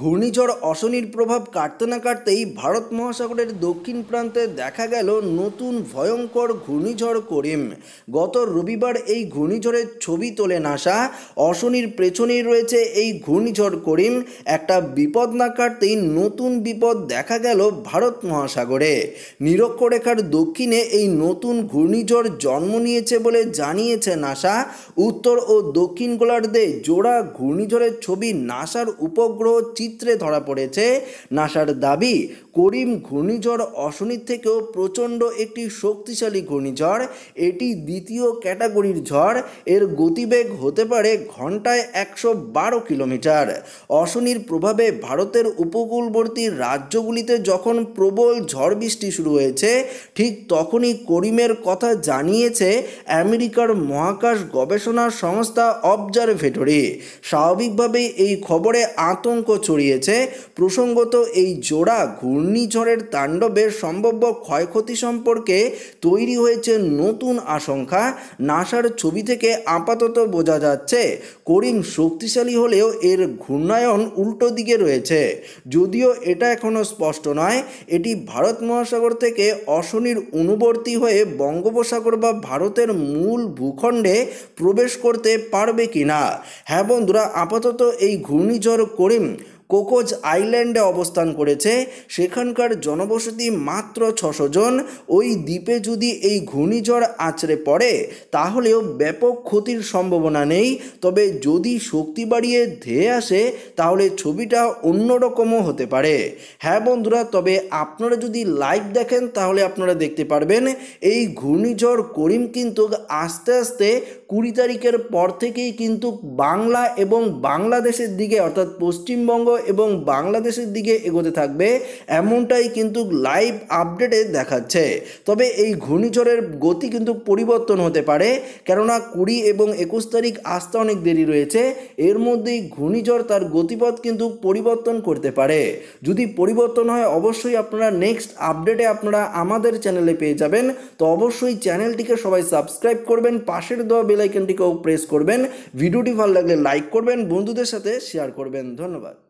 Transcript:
ঘূর্ণিঝড় অশনির প্রভাব কাটতে না কাটতেই ভারত মহাসাগরের দক্ষিণ প্রান্তে দেখা গেল নতুন ভয়ঙ্কর ঘূর্ণিঝড় করিম গত রবিবার এই ঘূর্ণিঝড়ের ছবি তোলে নাসা অশনির পেছনেই রয়েছে এই ঘূর্ণিঝড় করিম একটা বিপদ না কাটতেই নতুন বিপদ দেখা গেল ভারত মহাসাগরে নিরক্ষরেখার দক্ষিণে এই নতুন ঘূর্ণিঝড় জন্ম নিয়েছে বলে জানিয়েছে নাসা উত্তর ও দক্ষিণ গোলার্ধে জোড়া ঘূর্ণিঝড়ের ছবি নাসার উপগ্রহ চিত্রে ধরা পড়েছে নাসার দাবি করিম ঘূর্ণিঝড় অশনির থেকেও প্রচণ্ড একটি শক্তিশালী ঘূর্ণিঝড় এটি দ্বিতীয় ক্যাটাগরির ঝড় এর গতিবেগ হতে পারে ঘন্টায় একশো বারো কিলোমিটার অশনির প্রভাবে ভারতের উপকূলবর্তী রাজ্যগুলিতে যখন প্রবল ঝড় বৃষ্টি শুরু হয়েছে ঠিক তখনই করিমের কথা জানিয়েছে আমেরিকার মহাকাশ গবেষণা সংস্থা অবজারভেটরি স্বাভাবিকভাবেই এই খবরে আতঙ্ক ছড়িয়েছে প্রসঙ্গত এই জোড়া ঘূর্ণিঝড়ের তাণ্ডবের সম্ভাব্য ক্ষয়ক্ষতি সম্পর্কে তৈরি হয়েছে নতুন আশঙ্কা নাসার ছবি থেকে আপাতত বোঝা যাচ্ছে করিম শক্তিশালী হলেও এর ঘূর্ণায়ন উল্টো দিকে রয়েছে যদিও এটা এখনও স্পষ্ট নয় এটি ভারত মহাসাগর থেকে অশনির অনুবর্তী হয়ে বঙ্গোপসাগর বা ভারতের মূল ভূখণ্ডে প্রবেশ করতে পারবে কি না হ্যাঁ বন্ধুরা আপাতত এই ঘূর্ণিঝড় করিম কোকোজ আইল্যান্ডে অবস্থান করেছে সেখানকার জনবসতি মাত্র ছশো জন ওই দ্বীপে যদি এই ঘূর্ণিঝড় আছড়ে পড়ে তাহলেও ব্যাপক ক্ষতির সম্ভাবনা নেই তবে যদি শক্তি বাড়িয়ে ধেয়ে আসে তাহলে ছবিটা অন্যরকমও হতে পারে হ্যাঁ বন্ধুরা তবে আপনারা যদি লাইভ দেখেন তাহলে আপনারা দেখতে পারবেন এই ঘূর্ণিঝড় করিম কিন্তু আস্তে আস্তে কুড়ি তারিখের পর থেকেই কিন্তু বাংলা এবং বাংলাদেশের দিকে অর্থাৎ পশ্চিমবঙ্গ এবং বাংলাদেশের দিকে এগোতে থাকবে এমনটাই কিন্তু লাইভ আপডেটে দেখাচ্ছে তবে এই ঘূর্ণিঝড়ের গতি কিন্তু পরিবর্তন হতে পারে কেননা কুড়ি এবং একুশ তারিখ আসতে অনেক দেরি রয়েছে এর মধ্যেই ঘূর্ণিঝড় তার গতিপথ কিন্তু পরিবর্তন করতে পারে যদি পরিবর্তন হয় অবশ্যই আপনারা নেক্সট আপডেটে আপনারা আমাদের চ্যানেলে পেয়ে যাবেন তো অবশ্যই চ্যানেলটিকে সবাই সাবস্ক্রাইব করবেন পাশের দেওয়া বেলাইকনটিকেও প্রেস করবেন ভিডিওটি ভালো লাগলে লাইক করবেন বন্ধুদের সাথে শেয়ার করবেন ধন্যবাদ